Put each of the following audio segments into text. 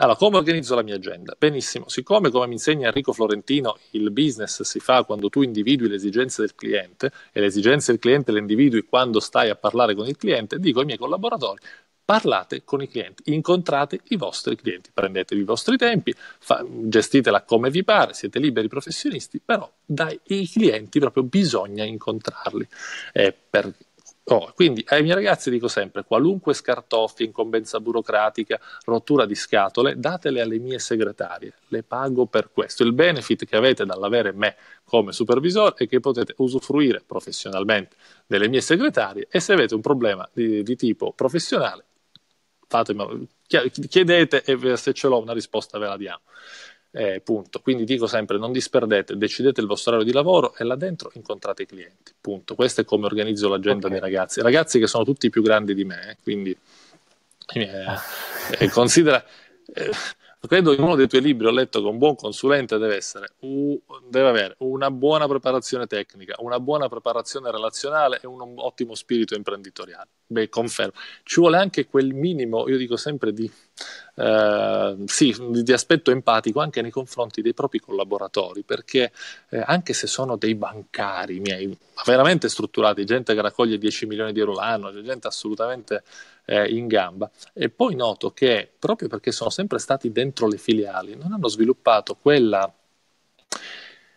Allora, come organizzo la mia agenda? Benissimo, siccome come mi insegna Enrico Florentino, il business si fa quando tu individui le esigenze del cliente e le esigenze del cliente le individui quando stai a parlare con il cliente, dico ai miei collaboratori parlate con i clienti, incontrate i vostri clienti, prendetevi i vostri tempi, fa, gestitela come vi pare, siete liberi professionisti, però dai clienti proprio bisogna incontrarli. Eh, per Oh, quindi ai miei ragazzi dico sempre: qualunque scartoffia, incombenza burocratica, rottura di scatole, datele alle mie segretarie, le pago per questo. Il benefit che avete dall'avere me come supervisore è che potete usufruire professionalmente delle mie segretarie e se avete un problema di, di tipo professionale, fatemi, chiedete e se ce l'ho una risposta ve la diamo. Eh, punto. Quindi dico sempre: non disperdete, decidete il vostro orario di lavoro e là dentro incontrate i clienti. Punto. Questo è come organizzo l'agenda okay. dei ragazzi. Ragazzi che sono tutti più grandi di me, eh, quindi eh, ah. eh considera. Eh, credo che uno dei tuoi libri ho letto che un buon consulente deve, essere, deve avere una buona preparazione tecnica, una buona preparazione relazionale e un ottimo spirito imprenditoriale. Beh, confermo. Ci vuole anche quel minimo, io dico sempre, di, eh, sì, di, aspetto empatico anche nei confronti dei propri collaboratori, perché eh, anche se sono dei bancari miei, veramente strutturati, gente che raccoglie 10 milioni di euro l'anno, cioè gente assolutamente eh, in gamba, e poi noto che proprio perché sono sempre stati dentro le filiali, non hanno sviluppato quella...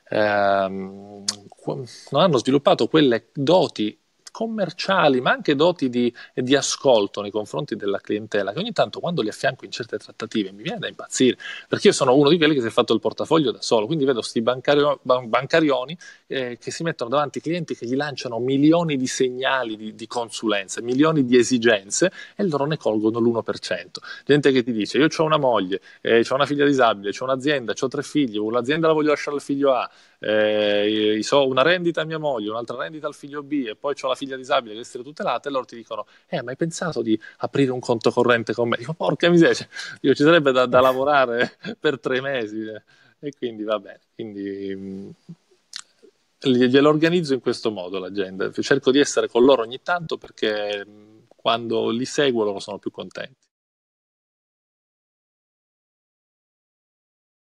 Ehm, non hanno sviluppato quelle doti commerciali, ma anche doti di, di, ascolto nei confronti della clientela, che ogni tanto quando li affianco in certe trattative mi viene da impazzire, perché io sono uno di quelli che si è fatto il portafoglio da solo, quindi vedo questi bancario, bancarioni eh, che si mettono davanti ai clienti che gli lanciano milioni di segnali di, di consulenze, milioni di esigenze e loro ne colgono l'1%. Gente che ti dice io ho una moglie, eh, ho una figlia disabile, ho un'azienda, ho tre figli, un'azienda la voglio lasciare al figlio A, eh, so, una rendita a mia moglie, un'altra rendita al figlio B e poi ho la figlia famiglia disabile deve essere tutelata e loro ti dicono eh ma hai pensato di aprire un conto corrente con me? Dico porca miseria, io cioè, ci sarebbe da, da lavorare per tre mesi cioè. e quindi va bene, quindi glielo organizzo in questo modo l'agenda, cerco di essere con loro ogni tanto perché quando li seguo loro sono più contenti.